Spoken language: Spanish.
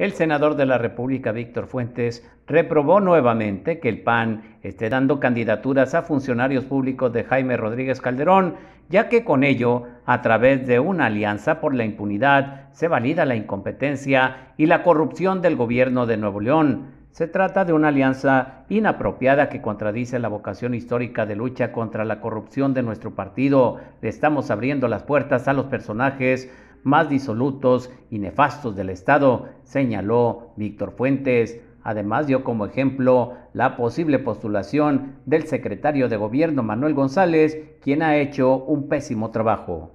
el senador de la República, Víctor Fuentes, reprobó nuevamente que el PAN esté dando candidaturas a funcionarios públicos de Jaime Rodríguez Calderón, ya que con ello, a través de una alianza por la impunidad, se valida la incompetencia y la corrupción del gobierno de Nuevo León. Se trata de una alianza inapropiada que contradice la vocación histórica de lucha contra la corrupción de nuestro partido. Le estamos abriendo las puertas a los personajes más disolutos y nefastos del Estado, señaló Víctor Fuentes. Además, dio como ejemplo la posible postulación del secretario de Gobierno Manuel González, quien ha hecho un pésimo trabajo.